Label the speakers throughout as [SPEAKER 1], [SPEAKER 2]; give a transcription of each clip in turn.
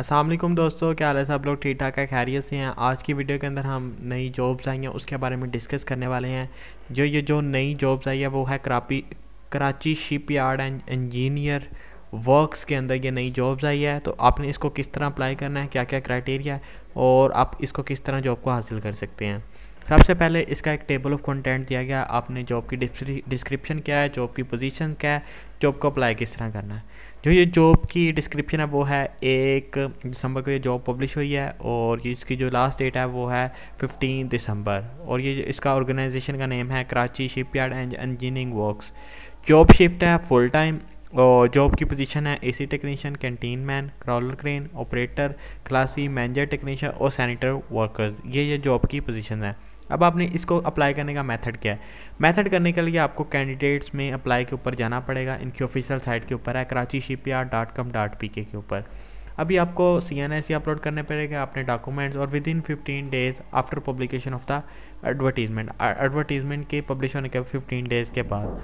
[SPEAKER 1] असलम दोस्तों क्या हाल है सब लोग ठीक ठाक है खैरियत से हैं आज की वीडियो के अंदर हम नई जॉब्स आई हैं उसके बारे में डिस्कस करने वाले हैं जो ये जो नई जॉब्स आई है वो है करापी Karachi shipyard and engineer works के अंदर ये नई जॉब्स आई है तो आपने इसको किस तरह अप्लाई करना है क्या क्या क्राइटेरिया है और आप इसको किस तरह जॉब को हासिल कर सकते हैं सबसे पहले इसका एक टेबल ऑफ कंटेंट दिया गया आपने जॉब की डिस्क्रिप्शन क्या है जॉब की पोजीशन क्या है जॉब को अप्लाई किस तरह करना है जो ये जॉब की डिस्क्रिप्शन है वो है एक दिसंबर को ये जॉब पब्लिश हुई है और इसकी जो लास्ट डेट है वो है फिफ्टीन दिसंबर और ये इसका ऑर्गेनाइजेशन का नेम है Karachi yard and engineering works job shift है फुल टाइम और जॉब की पोजीशन है AC technician canteen man crawler crane operator क्लासी मैनेजर टेक्नीशियन और सैनिटर वर्कर्स ये ये जॉब की पोजीशन है अब आपने इसको अप्लाई करने का मेथड क्या है मेथड करने के लिए आपको कैंडिडेट्स में अप्लाई के ऊपर जाना पड़ेगा इनकी ऑफिशियल साइट के ऊपर है Karachi ship dot com dot P K ऊपर अभी आपको सी एन एस अपलोड करने पड़ेगा अपने डॉक्यूमेंट्स और within fifteen days after publication of the advertisement advertisement के पब्लिश होने के फिफ्टीन डेज़ के बाद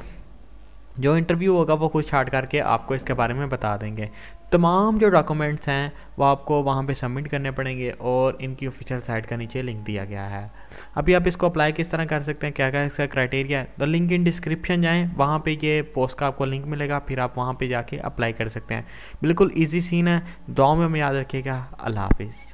[SPEAKER 1] जो इंटरव्यू होगा वो कुछ छाट करके आपको इसके बारे में बता देंगे तमाम जो डॉक्यूमेंट्स हैं वो आपको वहाँ पे सबमिट करने पड़ेंगे और इनकी ऑफिशियल साइट का नीचे लिंक दिया गया है अभी आप इसको अप्लाई किस तरह कर सकते हैं क्या क्या इसका क्राइटेरिया है तो लिंक इन डिस्क्रिप्शन जाएँ वहाँ पर ये पोस्ट का आपको लिंक मिलेगा फिर आप वहाँ पर जाके अप्लाई कर सकते हैं बिल्कुल ईजी सीन है दो में याद रखिएगा अल्लाह हाफिज़